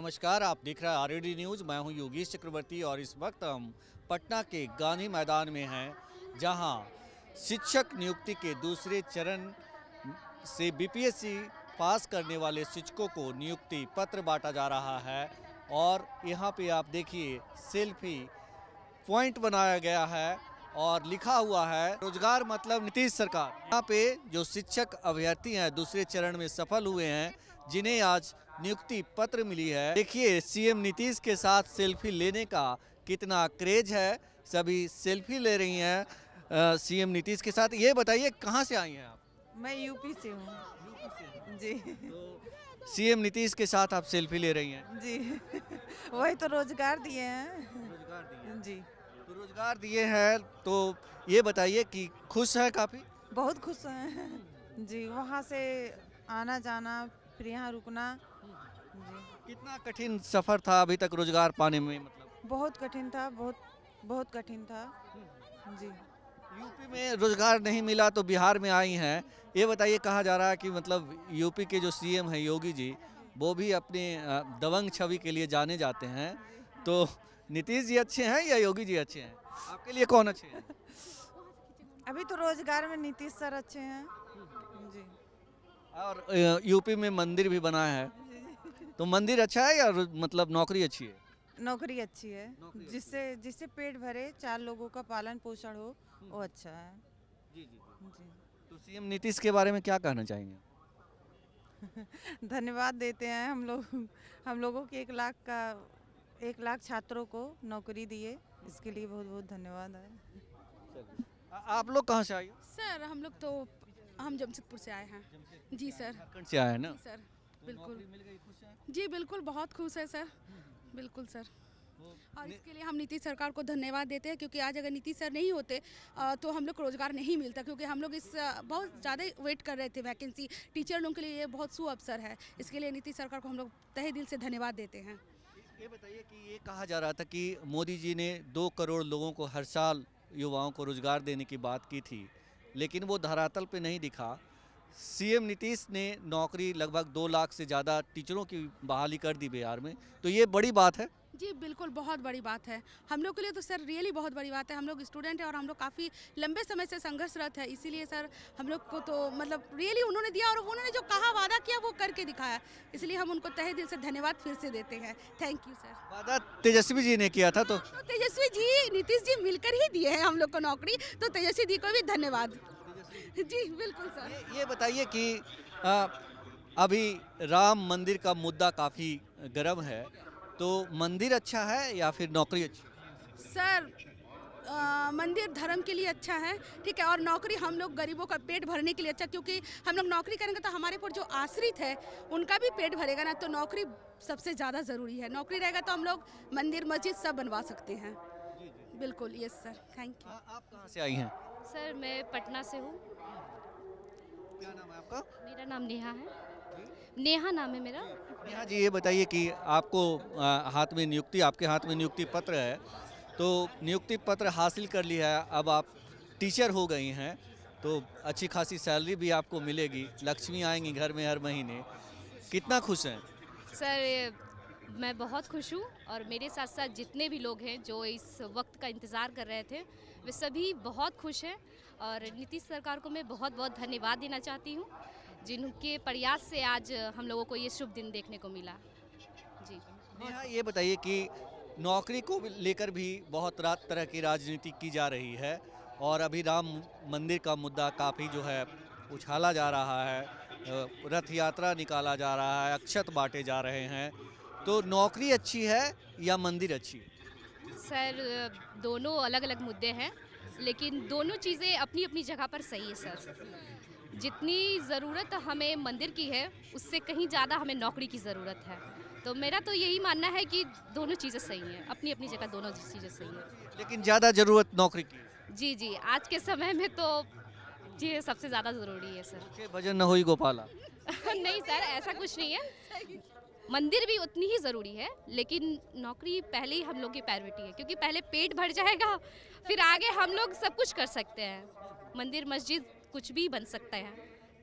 नमस्कार आप देख रहे हैं आर डी न्यूज़ मैं हूं योगेश चक्रवर्ती और इस वक्त हम पटना के गांधी मैदान में हैं जहां शिक्षक नियुक्ति के दूसरे चरण से बीपीएससी पास करने वाले शिक्षकों को नियुक्ति पत्र बांटा जा रहा है और यहां पे आप देखिए सेल्फी पॉइंट बनाया गया है और लिखा हुआ है रोजगार मतलब नीतीश सरकार यहाँ पे जो शिक्षक अभ्यर्थी हैं दूसरे चरण में सफल हुए हैं जिन्हें आज नियुक्ति पत्र मिली है देखिए सीएम नीतीश के साथ सेल्फी लेने का कितना क्रेज है सभी सेल्फी ले रही हैं सीएम नीतीश के साथ ये बताइए कहाँ से आई हैं आप मैं यूपी से हूँ जी तो एम नीतीश के साथ आप सेल्फी ले रही हैं जी वही तो रोजगार दिए हैं रोजगार दिए जी तो रोजगार दिए हैं तो ये बताइए कि खुश हैं काफ़ी बहुत खुश हैं जी वहाँ से आना जाना फिर यहाँ रुकना जी कितना कठिन सफ़र था अभी तक रोजगार पाने में मतलब बहुत कठिन था बहुत बहुत कठिन था जी यूपी में रोजगार नहीं मिला तो बिहार में आई हैं ये बताइए कहा जा रहा है कि मतलब यूपी के जो सीएम हैं योगी जी वो भी अपने दबंग छवि के लिए जाने जाते हैं तो नीतीश जी अच्छे हैं या योगी जी अच्छे हैं आपके लिए कौन अच्छे हैं अभी तो रोजगार में नीतीश सर अच्छे हैं जी और यूपी में मंदिर भी बना है तो मंदिर अच्छा है या मतलब नौकरी अच्छी है नौकरी अच्छी है नौकरी जिससे अच्छी है। जिससे पेट भरे चार लोगों का पालन पोषण हो हम्म। वो अच्छा है जी जी जी तो सीएम नीतीश के बारे में क्या कहना चाहेंगे धन्यवाद देते हैं हम लोग हम लोगों के एक लाख का एक लाख छात्रों को नौकरी दिए इसके लिए बहुत बहुत धन्यवाद है आप लोग कहाँ से आए सर हम लोग तो हम जमशेदपुर से आए हैं जी सर से आए हैं ना सर बिल्कुल जी बिल्कुल बहुत खुश है सर बिल्कुल सर और इसके लिए हम नीतीश सरकार को धन्यवाद देते हैं क्योंकि आज अगर नीतीश सर नहीं होते तो हम लोग को रोज़गार नहीं मिलता क्योंकि हम लोग इस बहुत ज़्यादा वेट कर रहे थे वैकेंसी टीचर लोगों के लिए ये बहुत सु अवसर है इसके लिए नीतीश सरकार को हम लोग तहे दिल से धन्यवाद देते हैं ये बताइए कि ये कहा जा रहा था कि मोदी जी ने दो करोड़ लोगों को हर साल युवाओं को रोजगार देने की बात की थी लेकिन वो धरातल पे नहीं दिखा सीएम नीतीश ने नौकरी लगभग दो लाख से ज़्यादा टीचरों की बहाली कर दी बिहार में तो ये बड़ी बात है जी बिल्कुल बहुत बड़ी बात है हम लोग के लिए तो सर रियली बहुत बड़ी बात है हम लोग स्टूडेंट हैं और हम लोग काफ़ी लंबे समय से संघर्षरत है इसीलिए सर हम लोग को तो मतलब रियली उन्होंने दिया और उन्होंने जो कहा वादा किया वो करके दिखाया इसलिए हम उनको तहे दिल से धन्यवाद फिर से देते हैं थैंक यू सर वादा तेजस्वी जी ने किया था तो, हाँ, तो तेजस्वी जी नीतीश जी मिलकर ही दिए हैं हम लोग को नौकरी तो तेजस्वी जी को भी धन्यवाद जी बिल्कुल सर ये बताइए कि अभी राम मंदिर का मुद्दा काफ़ी गर्म है तो मंदिर अच्छा है या फिर नौकरी अच्छी सर आ, मंदिर धर्म के लिए अच्छा है ठीक है और नौकरी हम लोग गरीबों का पेट भरने के लिए अच्छा क्योंकि हम लोग नौकरी करेंगे तो हमारे पर जो आश्रित है उनका भी पेट भरेगा ना तो नौकरी सबसे ज़्यादा ज़रूरी है नौकरी रहेगा तो हम लोग मंदिर मस्जिद सब बनवा सकते हैं बिल्कुल यस सर थैंक यू आप कहाँ से आई हैं सर मैं पटना से हूँ क्या नाम है आपका मेरा नाम नेहा है नेहा नाम है मेरा नेहा जी ये बताइए कि आपको हाथ में नियुक्ति आपके हाथ में नियुक्ति पत्र है तो नियुक्ति पत्र हासिल कर लिया है अब आप टीचर हो गई हैं तो अच्छी खासी सैलरी भी आपको मिलेगी लक्ष्मी आएंगी घर में हर महीने कितना खुश हैं सर मैं बहुत खुश हूँ और मेरे साथ साथ जितने भी लोग हैं जो इस वक्त का इंतज़ार कर रहे थे वे सभी बहुत खुश हैं और नीतीश सरकार को मैं बहुत बहुत धन्यवाद देना चाहती हूँ जिनके प्रयास से आज हम लोगों को ये शुभ दिन देखने को मिला जी नेहा ये बताइए कि नौकरी को लेकर भी बहुत रात तरह की राजनीति की जा रही है और अभी राम मंदिर का मुद्दा काफ़ी जो है उछाला जा रहा है रथ यात्रा निकाला जा रहा है अक्षत बांटे जा रहे हैं तो नौकरी अच्छी है या मंदिर अच्छी सर दोनों अलग अलग मुद्दे हैं लेकिन दोनों चीज़ें अपनी अपनी जगह पर सही है सर जितनी ज़रूरत हमें मंदिर की है उससे कहीं ज़्यादा हमें नौकरी की ज़रूरत है तो मेरा तो यही मानना है कि दोनों चीज़ें सही हैं अपनी अपनी जगह दोनों चीज़ें सही हैं लेकिन ज़्यादा ज़रूरत नौकरी की जी जी आज के समय में तो जी सबसे ज़्यादा ज़रूरी है सर भजन न हो गोपाला नहीं सर ऐसा कुछ नहीं है मंदिर भी उतनी ही ज़रूरी है लेकिन नौकरी पहले ही हम लोग की प्रायोरिटी है क्योंकि पहले पेट भर जाएगा फिर आगे हम लोग सब कुछ कर सकते हैं मंदिर मस्जिद कुछ भी बन सकता है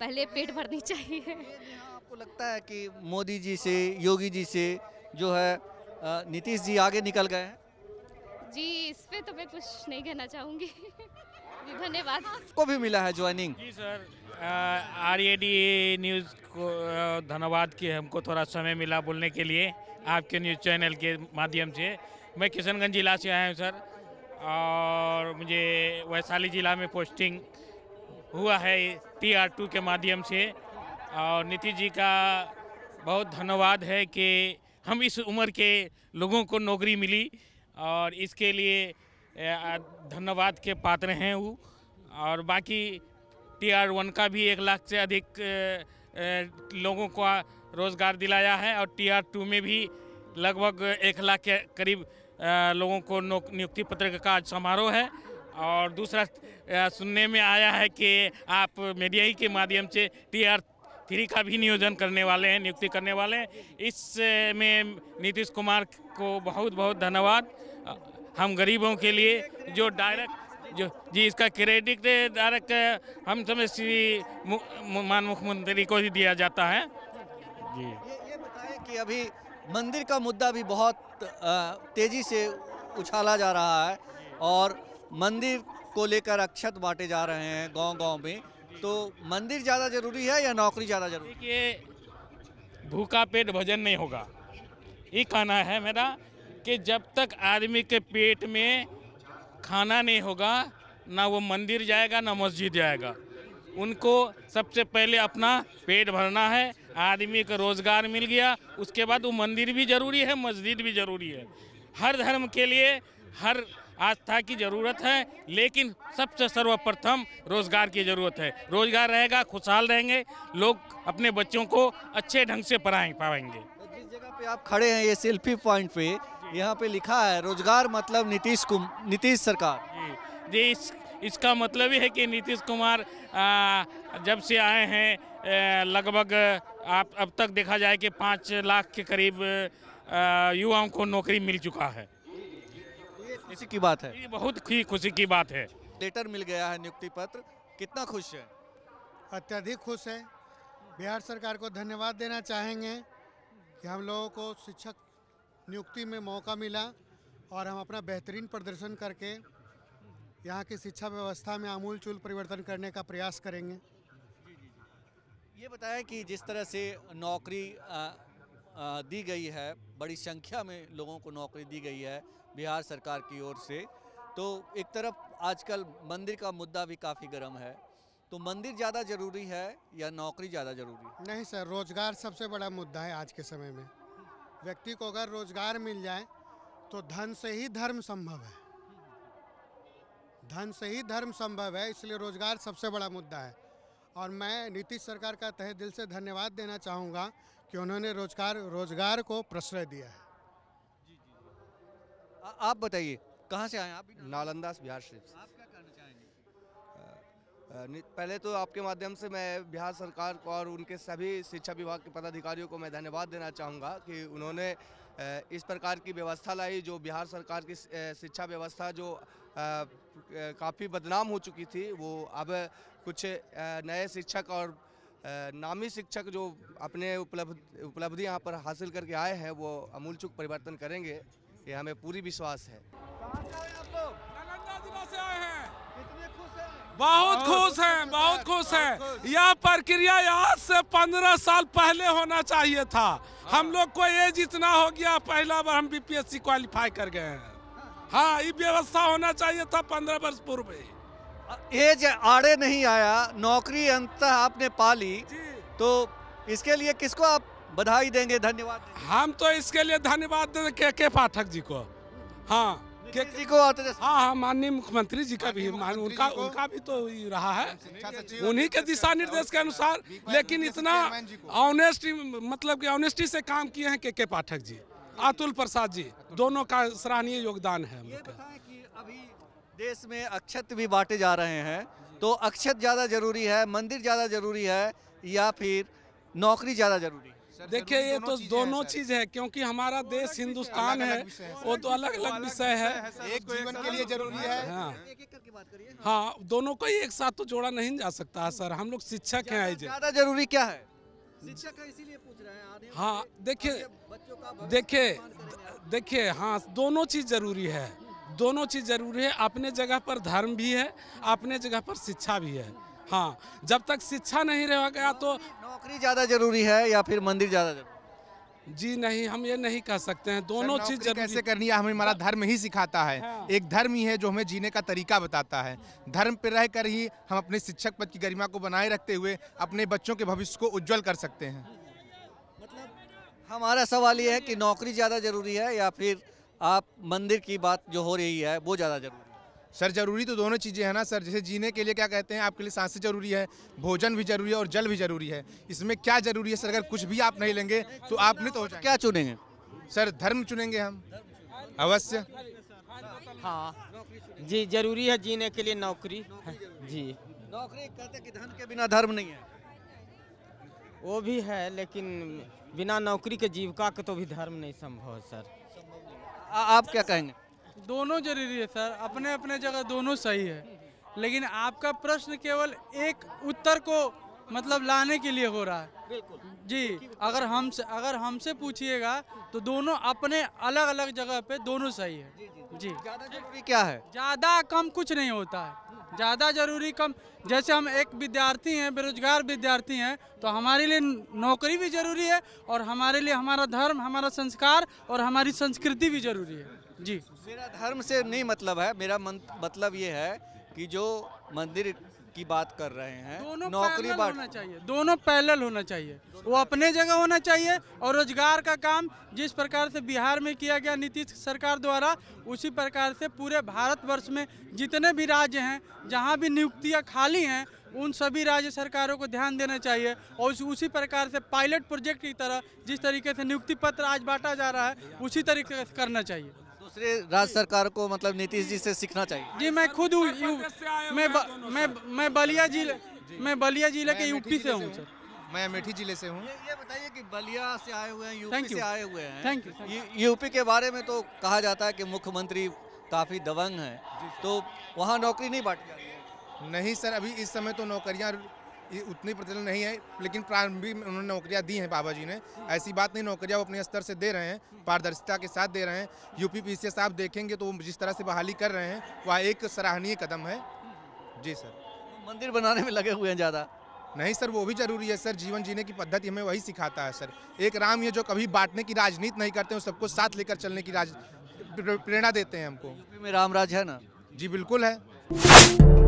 पहले पेट भरनी चाहिए आपको लगता है कि मोदी जी से योगी जी से जो है नीतीश जी आगे निकल गए जी इस पे तो मैं कुछ नहीं कहना चाहूँगी धन्यवाद को भी मिला है ज्वाइनिंग जी sir R A D news को धन्यवाद कि हमको थोड़ा समय मिला बोलने के लिए आपके न्यूज़ चैनल के माध्यम से मैं किशनगंज जिला से आया हूँ सर और मुझे वैशाली जिला में पोस्टिंग हुआ है टी आर टू के माध्यम से और नीतीश जी का बहुत धन्यवाद है कि हम इस उम्र के लोगों को नौकरी मिली और इसके लिए धन्यवाद के पात्र हैं वो और बाकी टी आर वन का भी एक लाख से अधिक लोगों को रोज़गार दिलाया है और टी आर टू में भी लगभग एक लाख के करीब लोगों को नियुक्ति पत्र का आज समारोह है और दूसरा सुनने में आया है कि आप मीडिया ही के माध्यम से टी आर थ्री का भी नियोजन करने वाले हैं नियुक्ति करने वाले हैं इसमें नीतीश कुमार को बहुत बहुत धन्यवाद हम गरीबों के लिए जो डायरेक्ट जो जी इसका क्रेडिट डायरेक्ट हम समय श्री मान मुख्यमंत्री को ही दिया जाता है जी ये, ये बताएं कि अभी मंदिर का मुद्दा भी बहुत तेज़ी से उछाला जा रहा है और मंदिर को लेकर अक्षत बांटे जा रहे हैं गांव गांव में तो मंदिर ज़्यादा जरूरी है या नौकरी ज़्यादा जरूरी देखिए भूखा पेट भजन नहीं होगा ये कहना है मेरा कि जब तक आदमी के पेट में खाना नहीं होगा ना वो मंदिर जाएगा ना मस्जिद जाएगा उनको सबसे पहले अपना पेट भरना है आदमी को रोज़गार मिल गया उसके बाद वो मंदिर भी ज़रूरी है मस्जिद भी ज़रूरी है हर धर्म के लिए हर आस्था की ज़रूरत है लेकिन सबसे सर्वप्रथम रोज़गार की ज़रूरत है रोज़गार रहेगा खुशहाल रहेंगे लोग अपने बच्चों को अच्छे ढंग से पढ़ा पाएंगे जिस जगह पे आप खड़े हैं ये सेल्फी पॉइंट पे यहाँ पे लिखा है रोजगार मतलब नीतीश कुम नीतीश सरकार जी इस इसका मतलब ये है कि नीतीश कुमार आ, जब से आए हैं लगभग आप अब तक देखा जाए कि पाँच लाख के करीब युवाओं को नौकरी मिल चुका है इसी की बात है बहुत ही खुशी की बात है लेटर मिल गया है नियुक्ति पत्र कितना खुश है अत्यधिक खुश है बिहार सरकार को धन्यवाद देना चाहेंगे कि हम लोगों को शिक्षक नियुक्ति में मौका मिला और हम अपना बेहतरीन प्रदर्शन करके यहाँ की शिक्षा व्यवस्था में आमूल चूल परिवर्तन करने का प्रयास करेंगे ये बताया कि जिस तरह से नौकरी दी गई है बड़ी संख्या में लोगों को नौकरी दी गई है बिहार सरकार की ओर से तो एक तरफ आजकल मंदिर का मुद्दा भी काफ़ी गर्म है तो मंदिर ज़्यादा ज़रूरी है या नौकरी ज़्यादा ज़रूरी नहीं सर रोज़गार सबसे बड़ा मुद्दा है आज के समय में व्यक्ति को अगर रोज़गार मिल जाए तो धन से ही धर्म संभव है धन से ही धर्म संभव है इसलिए रोज़गार सबसे बड़ा मुद्दा है और मैं नीतीश सरकार का तहे दिल से धन्यवाद देना चाहूँगा कि उन्होंने रोजगार रोजगार को प्रश्रय दिया है जी जी आ, आप बताइए कहाँ से आए आप नालंदा बिहार शरीफ आप क्या चाहेंगे पहले तो आपके माध्यम से मैं बिहार सरकार को और उनके सभी शिक्षा विभाग के पदाधिकारियों को मैं धन्यवाद देना चाहूँगा कि उन्होंने इस प्रकार की व्यवस्था लाई जो बिहार सरकार की शिक्षा व्यवस्था जो काफ़ी बदनाम हो चुकी थी वो अब कुछ नए शिक्षक और नामी शिक्षक जो अपने उपलब्ध उपलब्धि यहाँ पर हासिल करके आए हैं वो अमूलचूक परिवर्तन करेंगे ये हमें पूरी विश्वास है बहुत खुश हैं बहुत खुश हैं यह प्रक्रिया आज से पंद्रह साल पहले होना चाहिए था हम लोग को एज इतना हो गया पहला बार हम बीपीएससी क्वालिफाई कर गए हैं हाँ ये व्यवस्था होना चाहिए था पंद्रह वर्ष पूर्व एज आड़े नहीं आया नौकरी अंत आपने पा ली तो इसके लिए किसको आप बधाई देंगे धन्यवाद देंगे? हम तो इसके लिए धन्यवाद देंगे के के पाठक जी को हाँ के जी को आते हाँ हाँ माननीय मुख्यमंत्री जी का भी उनका उनका भी तो रहा है अच्छा, अच्छा, अच्छा, उन्हीं के दिशा निर्देश के अनुसार लेकिन इतना ऑनेस्टी मतलब कि ऑनेस्टी से काम किए हैं के के पाठक जी अतुल प्रसाद जी दोनों का सराहनीय योगदान है अभी देश में अक्षत भी बांटे जा रहे हैं तो अक्षत ज़्यादा जरूरी है मंदिर ज़्यादा जरूरी है या फिर नौकरी ज़्यादा जरूरी है देखिए ये तो दोनों चीज है क्योंकि हमारा देश हिंदुस्तान है वो तो अलग अलग विषय है एक जीवन के लिए जरूरी है हाँ हाँ दोनों को ही एक साथ तो जोड़ा नहीं जा सकता सर हम लोग शिक्षक हैं ज्यादा जरूरी क्या है शिक्षक इसीलिए पूछ रहे हैं हाँ देखिए देखिए देखिए हाँ दोनों चीज जरूरी है दोनों चीज़ ज़रूरी है अपने जगह पर धर्म भी है अपने जगह पर शिक्षा भी है हाँ जब तक शिक्षा नहीं रहेगा तो नौकरी ज़्यादा जरूरी है या फिर मंदिर ज़्यादा जरूरी जी नहीं हम ये नहीं कह सकते हैं दोनों चीज कैसे करनी है हमें हमारा धर्म ही सिखाता है हाँ। एक धर्म ही है जो हमें जीने का तरीका बताता है धर्म पर रह कर ही हम अपने शिक्षक पद की गरिमा को बनाए रखते हुए अपने बच्चों के भविष्य को उज्जवल कर सकते हैं मतलब हमारा सवाल ये है कि नौकरी ज़्यादा जरूरी है या फिर आप मंदिर की बात जो हो रही है वो ज़्यादा जरूरी सर जरूरी तो दोनों चीज़ें हैं ना सर जैसे जीने के लिए क्या कहते हैं आपके लिए सांसें जरूरी है भोजन भी जरूरी है और जल भी जरूरी है इसमें क्या जरूरी है सर अगर कुछ भी आप नहीं लेंगे तो आप नहीं तो हो क्या चुनेंगे सर धर्म चुनेंगे हम अवश्य हाँ जी जरूरी है जीने के लिए नौकरी जी नौकरी कहते कि धन के बिना धर्म नहीं है वो भी है लेकिन बिना नौकरी के जीविका के तो भी धर्म नहीं संभव सर आ, आप क्या कहेंगे दोनों जरूरी है सर अपने अपने जगह दोनों सही है लेकिन आपका प्रश्न केवल एक उत्तर को मतलब लाने के लिए हो रहा है जी अगर हम अगर हमसे पूछिएगा तो दोनों अपने अलग अलग जगह पे दोनों सही है जी, ज्यादा क्या है ज्यादा कम कुछ नहीं होता है ज़्यादा जरूरी कम जैसे हम एक विद्यार्थी हैं बेरोजगार विद्यार्थी हैं तो हमारे लिए नौकरी भी जरूरी है और हमारे लिए हमारा धर्म हमारा संस्कार और हमारी संस्कृति भी जरूरी है जी मेरा धर्म से नहीं मतलब है मेरा मतलब ये है कि जो मंदिर की बात कर रहे हैं दोनों नौकरी बांट होना चाहिए दोनों पैरेलल होना चाहिए वो अपने जगह होना चाहिए और रोजगार का काम जिस प्रकार से बिहार में किया गया नीतीश सरकार द्वारा उसी प्रकार से पूरे भारतवर्ष में जितने भी राज्य हैं जहाँ भी नियुक्तियाँ खाली हैं उन सभी राज्य सरकारों को ध्यान देना चाहिए और उसी प्रकार से पायलट प्रोजेक्ट की तरह जिस तरीके से नियुक्ति पत्र आज बांटा जा रहा है उसी तरीके से करना चाहिए दूसरे राज्य सरकार को मतलब नीतीश जी से सीखना चाहिए जी मैं खुद हूँ मैं मैं मैं बलिया जिले मैं बलिया जिले के यूपी से हूँ सर मैं अमेठी जिले से हूँ ये बताइए कि बलिया से आए हुए हैं यूपी से आए हुए हैं थैंक यू यूपी के बारे में तो कहा जाता है कि मुख्यमंत्री काफ़ी दबंग है तो वहाँ नौकरी नहीं बांट नहीं सर अभी इस समय तो नौकरियाँ उतनी प्रचलन नहीं है लेकिन प्रारंभिक उन्होंने नौकरियां दी हैं बाबा जी ने ऐसी बात नहीं नौकरियां वो अपने स्तर से दे रहे हैं पारदर्शिता के साथ दे रहे हैं यूपी पी सी आप देखेंगे तो जिस तरह से बहाली कर रहे हैं वह एक सराहनीय कदम है जी सर मंदिर बनाने में लगे हुए हैं ज़्यादा नहीं सर वो भी जरूरी है सर जीवन जीने की पद्धति हमें वही सिखाता है सर एक राम ये जो कभी बांटने की राजनीति नहीं करते हैं सबको साथ लेकर चलने की राज प्रेरणा देते हैं हमको यूपी में राम राज है ना जी बिल्कुल है